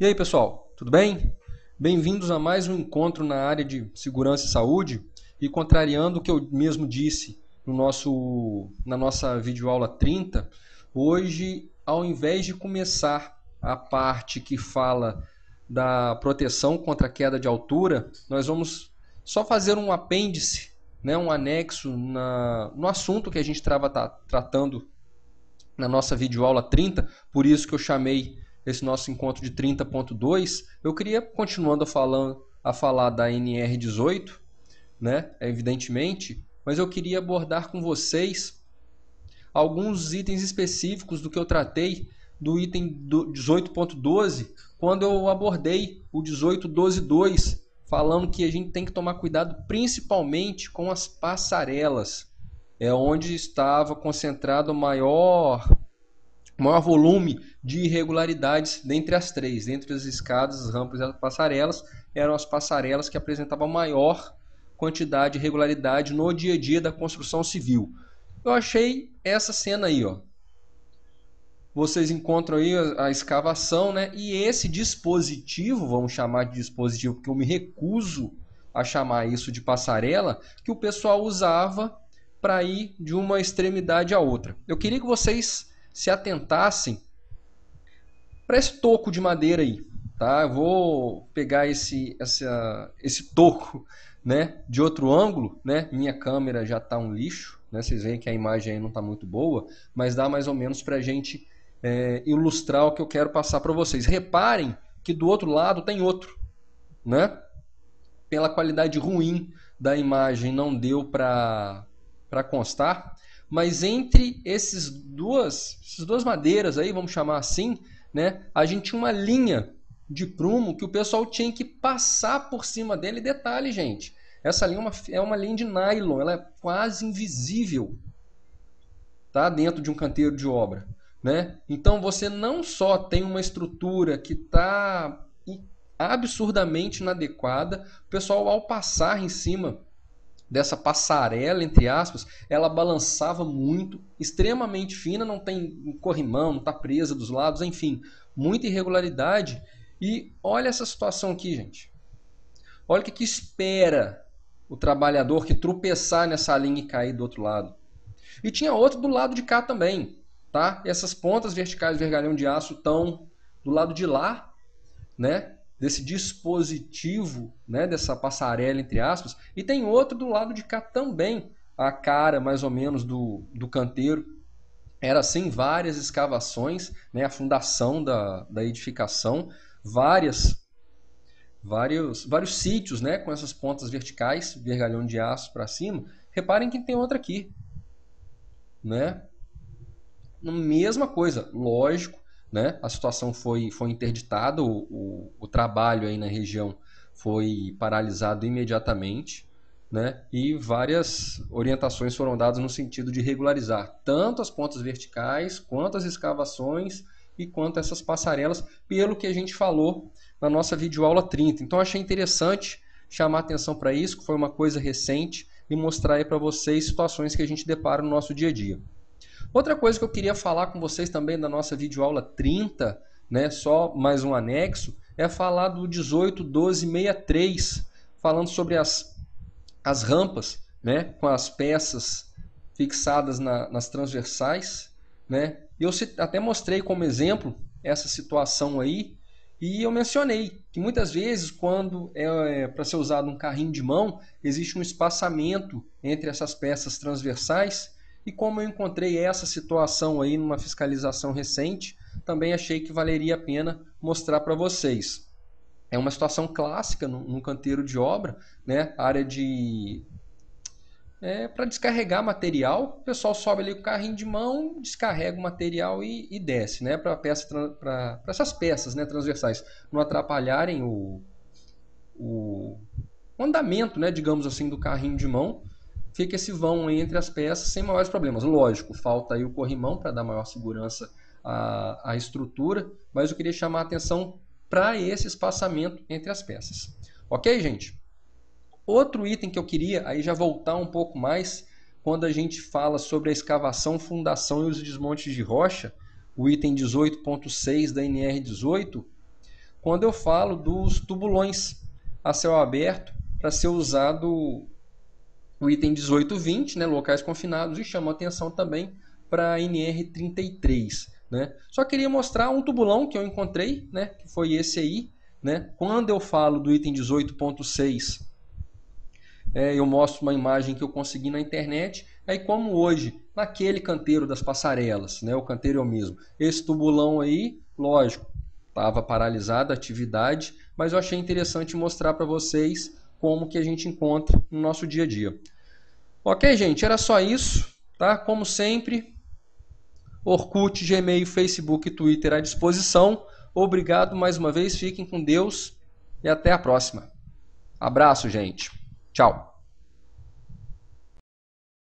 E aí, pessoal, tudo bem? Bem-vindos a mais um encontro na área de segurança e saúde e contrariando o que eu mesmo disse no nosso na nossa videoaula 30, hoje ao invés de começar a parte que fala da proteção contra a queda de altura, nós vamos só fazer um apêndice, né, um anexo na, no assunto que a gente estava tá, tratando na nossa videoaula 30, por isso que eu chamei esse nosso encontro de 30.2, eu queria, continuando a, falando, a falar da NR18, né, evidentemente, mas eu queria abordar com vocês alguns itens específicos do que eu tratei do item 18.12, quando eu abordei o 18.12.2, falando que a gente tem que tomar cuidado principalmente com as passarelas. É onde estava concentrado o maior maior volume de irregularidades dentre as três, dentre as escadas, as rampas e as passarelas, eram as passarelas que apresentavam maior quantidade de irregularidade no dia a dia da construção civil. Eu achei essa cena aí, ó. Vocês encontram aí a, a escavação, né? E esse dispositivo, vamos chamar de dispositivo, porque eu me recuso a chamar isso de passarela, que o pessoal usava para ir de uma extremidade à outra. Eu queria que vocês se atentassem para esse toco de madeira aí, tá? Eu vou pegar esse, essa, esse toco, né, de outro ângulo, né? Minha câmera já está um lixo, né? Vocês veem que a imagem aí não está muito boa, mas dá mais ou menos para a gente é, ilustrar o que eu quero passar para vocês. Reparem que do outro lado tem outro, né? Pela qualidade ruim da imagem não deu para constar, mas entre esses duas, essas duas madeiras aí, vamos chamar assim, né, a gente tinha uma linha de prumo que o pessoal tinha que passar por cima dele. Detalhe, gente, essa linha é uma, é uma linha de nylon, ela é quase invisível tá? dentro de um canteiro de obra. Né? Então você não só tem uma estrutura que está absurdamente inadequada, o pessoal ao passar em cima dessa passarela, entre aspas, ela balançava muito, extremamente fina, não tem corrimão, não está presa dos lados, enfim, muita irregularidade. E olha essa situação aqui, gente. Olha o que, que espera o trabalhador que tropeçar nessa linha e cair do outro lado. E tinha outro do lado de cá também, tá? Essas pontas verticais do vergalhão de aço estão do lado de lá, né? desse dispositivo, né, dessa passarela entre aspas, e tem outro do lado de cá também, a cara mais ou menos do, do canteiro. Era assim várias escavações, né, a fundação da, da edificação, várias vários vários sítios, né, com essas pontas verticais, vergalhão de aço para cima. Reparem que tem outra aqui, né? Mesma coisa, lógico, né? A situação foi, foi interditada, o, o, o trabalho aí na região foi paralisado imediatamente, né? E várias orientações foram dadas no sentido de regularizar tanto as pontas verticais quanto as escavações e quanto essas passarelas, pelo que a gente falou na nossa videoaula 30. Então achei interessante chamar atenção para isso, que foi uma coisa recente, e mostrar aí para vocês situações que a gente depara no nosso dia a dia. Outra coisa que eu queria falar com vocês também da nossa videoaula 30, né, só mais um anexo, é falar do 181263, falando sobre as, as rampas, né, com as peças fixadas na, nas transversais, né? eu até mostrei como exemplo essa situação aí, e eu mencionei que muitas vezes, quando é, é para ser usado um carrinho de mão, existe um espaçamento entre essas peças transversais e como eu encontrei essa situação aí numa fiscalização recente, também achei que valeria a pena mostrar para vocês. É uma situação clássica num canteiro de obra, né? área de é, para descarregar material. O pessoal sobe ali com o carrinho de mão, descarrega o material e, e desce, né? Para peça, para essas peças, né, transversais, não atrapalharem o, o andamento, né, digamos assim, do carrinho de mão fica esse vão entre as peças sem maiores problemas. Lógico, falta aí o corrimão para dar maior segurança à, à estrutura, mas eu queria chamar a atenção para esse espaçamento entre as peças. Ok, gente? Outro item que eu queria aí já voltar um pouco mais quando a gente fala sobre a escavação, fundação e os desmontes de rocha, o item 18.6 da NR18, quando eu falo dos tubulões a céu aberto para ser usado o item 1820, né, locais confinados, e chama atenção também para a NR33. Né? Só queria mostrar um tubulão que eu encontrei, né, que foi esse aí. Né? Quando eu falo do item 18.6, é, eu mostro uma imagem que eu consegui na internet. Aí, como hoje, naquele canteiro das passarelas, né, o canteiro é o mesmo. Esse tubulão aí, lógico, estava paralisada a atividade, mas eu achei interessante mostrar para vocês como que a gente encontra no nosso dia a dia. Ok, gente? Era só isso, tá? Como sempre, Orkut, Gmail, Facebook e Twitter à disposição. Obrigado mais uma vez, fiquem com Deus e até a próxima. Abraço, gente. Tchau.